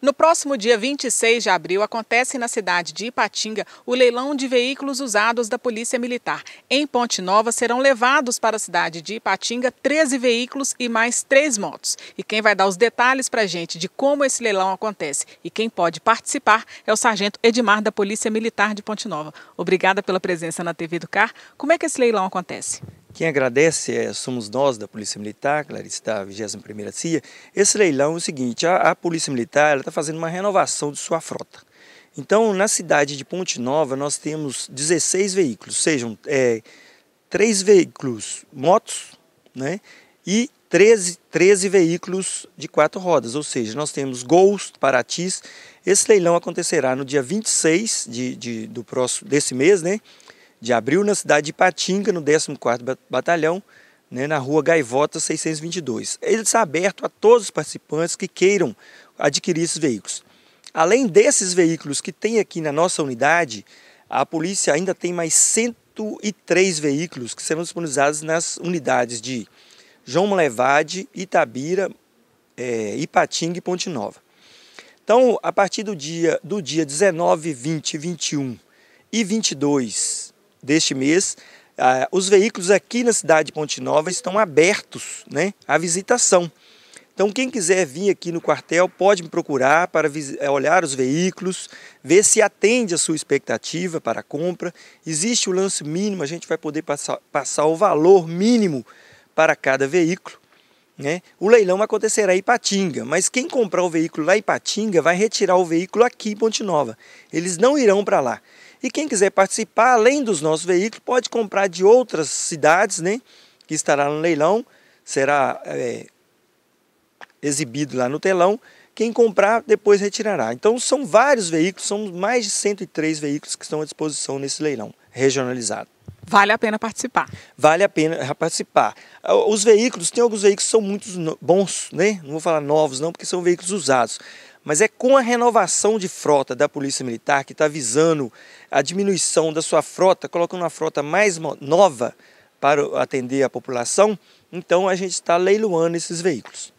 No próximo dia 26 de abril, acontece na cidade de Ipatinga o leilão de veículos usados da Polícia Militar. Em Ponte Nova, serão levados para a cidade de Ipatinga 13 veículos e mais três motos. E quem vai dar os detalhes para a gente de como esse leilão acontece e quem pode participar é o Sargento Edmar da Polícia Militar de Ponte Nova. Obrigada pela presença na TV do CAR. Como é que esse leilão acontece? Quem agradece é, somos nós da Polícia Militar, Clarice da 21ª CIA. Esse leilão é o seguinte, a, a Polícia Militar está fazendo uma renovação de sua frota. Então, na cidade de Ponte Nova, nós temos 16 veículos, sejam é, eh, 3 veículos motos né, e 13, 13 veículos de quatro rodas, ou seja, nós temos Gols, Paratis. Esse leilão acontecerá no dia 26 de, de, do próximo, desse mês, né? de abril na cidade de Patinga, no 14º Batalhão, né, na rua Gaivota 622. Ele está aberto a todos os participantes que queiram adquirir esses veículos. Além desses veículos que tem aqui na nossa unidade, a polícia ainda tem mais 103 veículos que serão disponibilizados nas unidades de João Levade, Itabira, é, Ipatinga e Ponte Nova. Então, a partir do dia, do dia 19, 20, 21 e 22 deste mês, ah, os veículos aqui na cidade de Ponte Nova estão abertos né, à visitação. Então, quem quiser vir aqui no quartel pode me procurar para eh, olhar os veículos, ver se atende a sua expectativa para a compra. Existe o lance mínimo, a gente vai poder passar, passar o valor mínimo para cada veículo. Né? O leilão acontecerá em Ipatinga, mas quem comprar o veículo lá em Ipatinga vai retirar o veículo aqui em Ponte Nova. Eles não irão para lá. E quem quiser participar, além dos nossos veículos, pode comprar de outras cidades, né? Que estará no leilão, será é, exibido lá no telão. Quem comprar, depois retirará. Então, são vários veículos, são mais de 103 veículos que estão à disposição nesse leilão regionalizado. Vale a pena participar. Vale a pena é, participar. Ah, os veículos, tem alguns veículos que são muito bons, né? Não vou falar novos não, porque são veículos usados. Mas é com a renovação de frota da Polícia Militar, que está visando a diminuição da sua frota, colocando uma frota mais nova para atender a população, então a gente está leiloando esses veículos.